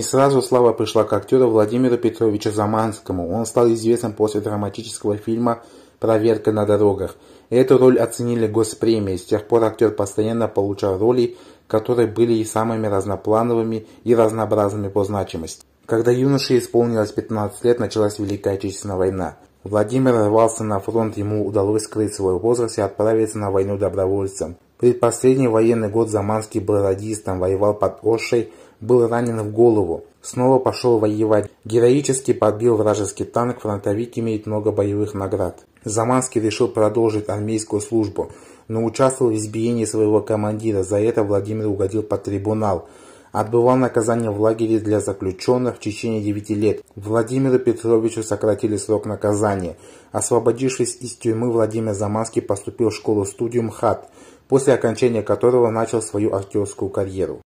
Не сразу слава пришла к актеру Владимиру Петровичу Заманскому. Он стал известным после драматического фильма «Проверка на дорогах». Эту роль оценили госпремией. С тех пор актер постоянно получал роли, которые были и самыми разноплановыми и разнообразными по значимости. Когда юноше исполнилось 15 лет, началась Великая Отечественная война. Владимир рвался на фронт, ему удалось скрыть свой возраст и отправиться на войну добровольцем. Предпоследний военный год Заманский был радистом, воевал под Ошей, был ранен в голову. Снова пошел воевать. Героически подбил вражеский танк, фронтовик имеет много боевых наград. Заманский решил продолжить армейскую службу, но участвовал в избиении своего командира, за это Владимир угодил под трибунал – Отбывал наказание в лагере для заключенных в течение 9 лет. Владимиру Петровичу сократили срок наказания. Освободившись из тюрьмы, Владимир Заманский поступил в школу-студию МХАТ, после окончания которого начал свою актерскую карьеру.